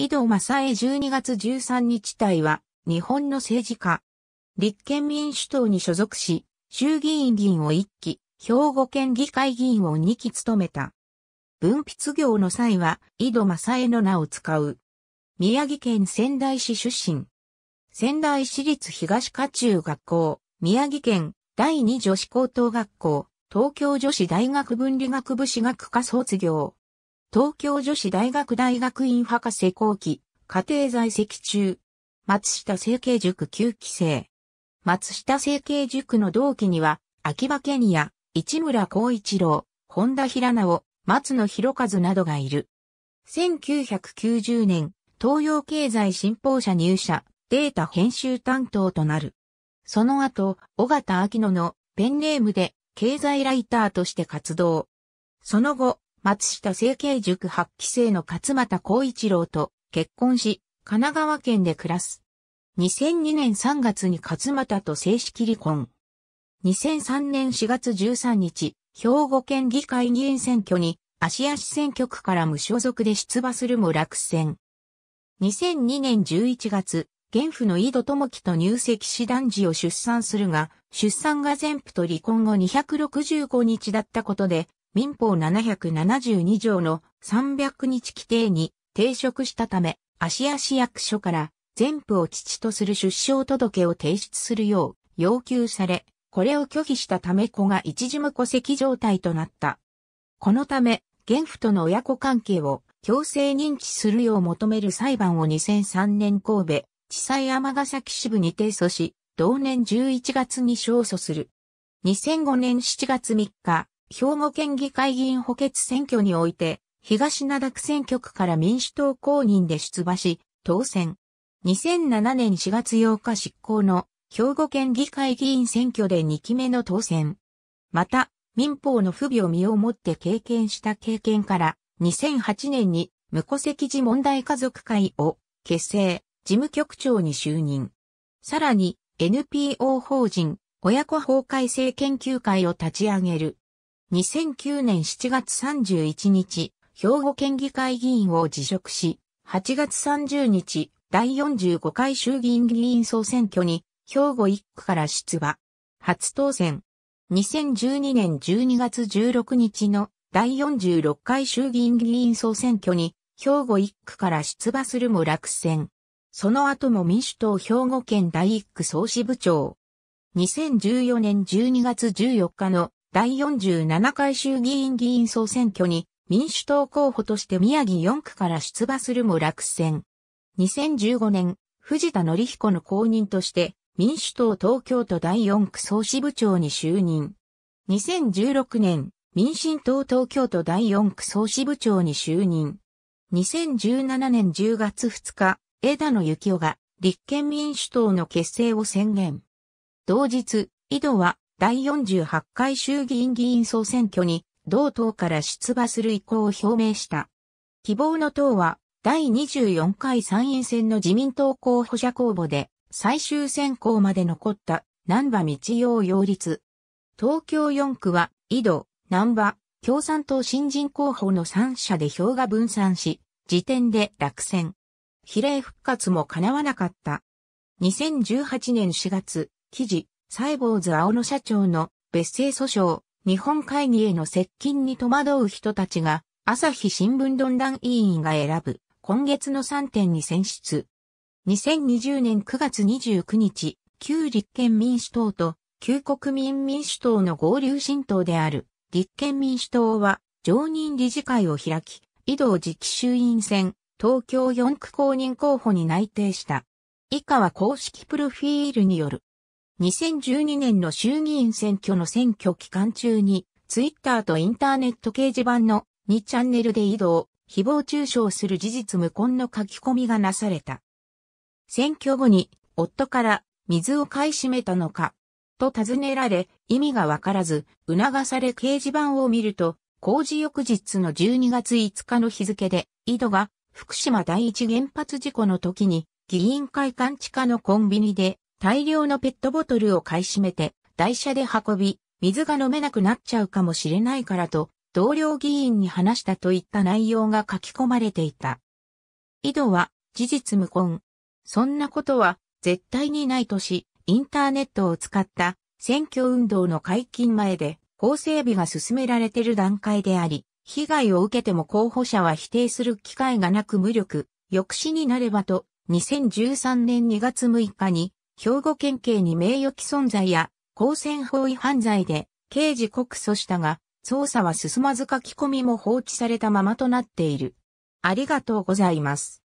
井戸正恵12月13日隊は、日本の政治家。立憲民主党に所属し、衆議院議員を1期、兵庫県議会議員を2期務めた。文筆業の際は、井戸正恵の名を使う。宮城県仙台市出身。仙台市立東家中学校、宮城県第二女子高等学校、東京女子大学文理学部史学科卒業。東京女子大学大学院博士後期、家庭在籍中、松下整形塾旧期生。松下整形塾の同期には、秋葉賢也、市村光一郎、本田平直、松野博一などがいる。1990年、東洋経済新報社入社、データ編集担当となる。その後、尾形明野のペンネームで経済ライターとして活動。その後、松下政経塾八期生の勝又光一郎と結婚し、神奈川県で暮らす。2002年3月に勝又と正式離婚。2003年4月13日、兵庫県議会議員選挙に、芦屋市選挙区から無所属で出馬するも落選。2002年11月、現府の井戸智樹と入籍し男児を出産するが、出産が全部と離婚後265日だったことで、民法772条の300日規定に抵触したため、芦屋市役所から全部を父とする出生届を提出するよう要求され、これを拒否したため子が一時無戸籍状態となった。このため、現府との親子関係を強制認知するよう求める裁判を2003年神戸地裁尼崎支部に提訴し、同年11月に勝訴する。2005年7月3日、兵庫県議会議員補欠選挙において、東灘区選挙区から民主党公認で出馬し、当選。2007年4月8日執行の兵庫県議会議員選挙で2期目の当選。また、民法の不備を身をもって経験した経験から、2008年に無戸籍児問題家族会を結成、事務局長に就任。さらに、NPO 法人、親子法改正研究会を立ち上げる。2009年7月31日、兵庫県議会議員を辞職し、8月30日、第45回衆議院議員総選挙に、兵庫1区から出馬。初当選。2012年12月16日の第46回衆議院議員総選挙に、兵庫1区から出馬するも落選。その後も民主党兵庫県第1区総支部長。2014年12月14日の第47回衆議院議員総選挙に民主党候補として宮城4区から出馬するも落選。2015年、藤田紀彦の後任として民主党東京都第4区総支部長に就任。2016年、民進党東京都第4区総支部長に就任。2017年10月2日、枝野幸男が立憲民主党の結成を宣言。同日、井戸は第48回衆議院議員総選挙に同党から出馬する意向を表明した。希望の党は第24回参院選の自民党候補者公募で最終選考まで残った南波道洋擁立。東京4区は井戸、南波、共産党新人候補の3社で票が分散し、時点で落選。比例復活も叶わなかった。2018年4月、記事、サイボーズ青野社長の別姓訴訟、日本会議への接近に戸惑う人たちが、朝日新聞論壇委員が選ぶ、今月の3点に選出。2020年9月29日、旧立憲民主党と旧国民民主党の合流新党である立憲民主党は常任理事会を開き、移動次期衆院選、東京4区公認候補に内定した。以下は公式プロフィールによる2012年の衆議院選挙の選挙期間中に、ツイッターとインターネット掲示板の2チャンネルで移動、誹謗中傷する事実無根の書き込みがなされた。選挙後に、夫から、水を買い占めたのか、と尋ねられ、意味がわからず、促され掲示板を見ると、工事翌日の12月5日の日付で、井戸が福島第一原発事故の時に、議員会館地下のコンビニで大量のペットボトルを買い占めて、台車で運び、水が飲めなくなっちゃうかもしれないからと、同僚議員に話したといった内容が書き込まれていた。井戸は事実無根。そんなことは絶対にないとし、インターネットを使った選挙運動の解禁前で法整備が進められている段階であり、被害を受けても候補者は否定する機会がなく無力、抑止になればと、2013年2月6日に兵庫県警に名誉毀損罪や公選法違反罪で刑事告訴したが、捜査は進まず書き込みも放置されたままとなっている。ありがとうございます。